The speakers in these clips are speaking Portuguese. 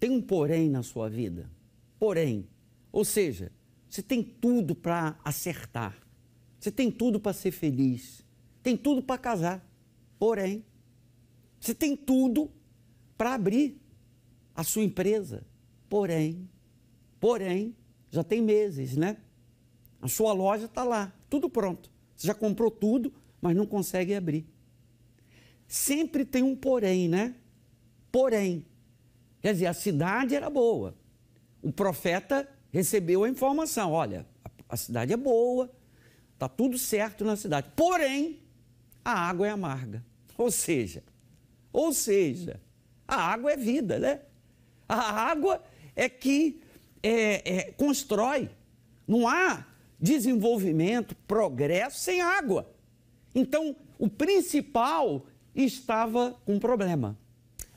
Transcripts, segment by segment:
Tem um porém na sua vida. Porém. Ou seja, você tem tudo para acertar. Você tem tudo para ser feliz. Tem tudo para casar. Porém. Você tem tudo para abrir a sua empresa. Porém. Porém, já tem meses, né? A sua loja está lá, tudo pronto. Você já comprou tudo, mas não consegue abrir. Sempre tem um porém, né? Porém, Quer dizer, a cidade era boa. O profeta recebeu a informação: olha, a cidade é boa, está tudo certo na cidade. Porém, a água é amarga. Ou seja, ou seja, a água é vida, né? A água é que é, é, constrói. Não há desenvolvimento, progresso sem água. Então, o principal estava com problema.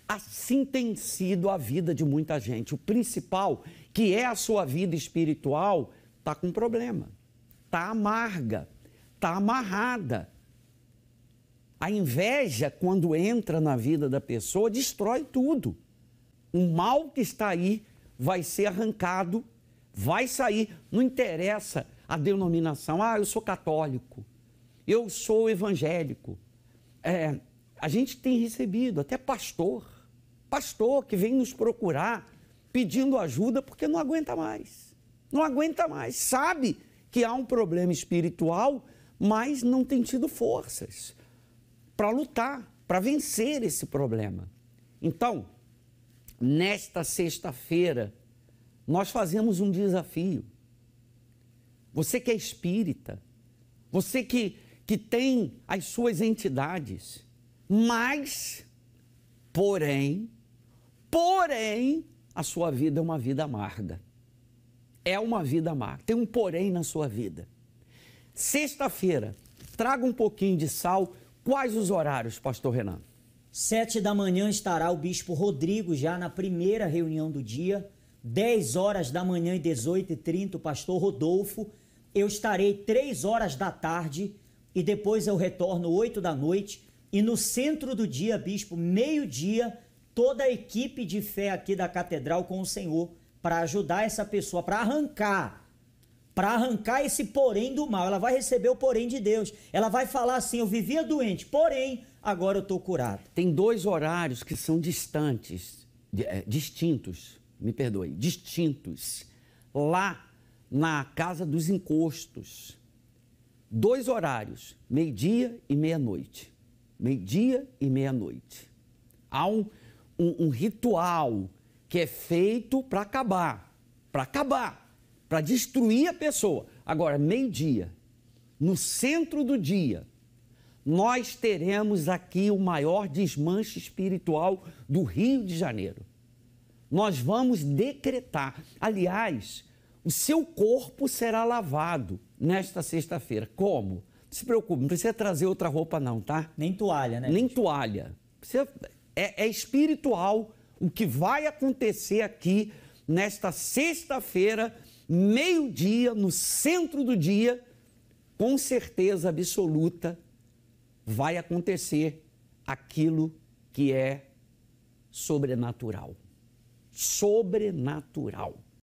Assim tem sido a vida de muita gente. O principal, que é a sua vida espiritual, está com problema, está amarga, está amarrada. A inveja, quando entra na vida da pessoa, destrói tudo. O mal que está aí vai ser arrancado, vai sair. Não interessa a denominação. Ah, eu sou católico, eu sou evangélico. É, a gente tem recebido, até pastor, pastor que vem nos procurar pedindo ajuda porque não aguenta mais. Não aguenta mais. Sabe que há um problema espiritual, mas não tem tido forças para lutar, para vencer esse problema. Então, nesta sexta-feira, nós fazemos um desafio. Você que é espírita, você que, que tem as suas entidades, mas, porém, Porém, a sua vida é uma vida amarga. É uma vida amarga. Tem um porém na sua vida. Sexta-feira, traga um pouquinho de sal. Quais os horários, pastor Renan? Sete da manhã estará o bispo Rodrigo já na primeira reunião do dia. Dez horas da manhã e dezoito e trinta, o pastor Rodolfo. Eu estarei três horas da tarde e depois eu retorno oito da noite. E no centro do dia, bispo, meio-dia, toda a equipe de fé aqui da Catedral com o Senhor para ajudar essa pessoa, para arrancar, para arrancar esse porém do mal. Ela vai receber o porém de Deus. Ela vai falar assim: eu vivia doente, porém agora eu estou curado. Tem dois horários que são distantes, é, distintos, me perdoe, distintos. Lá na casa dos encostos, dois horários, meio-dia e meia-noite. Meio-dia e meia-noite. Há um um, um ritual que é feito para acabar, para acabar, para destruir a pessoa. Agora, meio-dia, no centro do dia, nós teremos aqui o maior desmanche espiritual do Rio de Janeiro. Nós vamos decretar. Aliás, o seu corpo será lavado nesta sexta-feira. Como? Não se preocupe, não precisa trazer outra roupa, não, tá? Nem toalha, né? Nem gente? toalha. Precisa é, é espiritual o que vai acontecer aqui nesta sexta-feira, meio-dia, no centro do dia, com certeza absoluta, vai acontecer aquilo que é sobrenatural. Sobrenatural.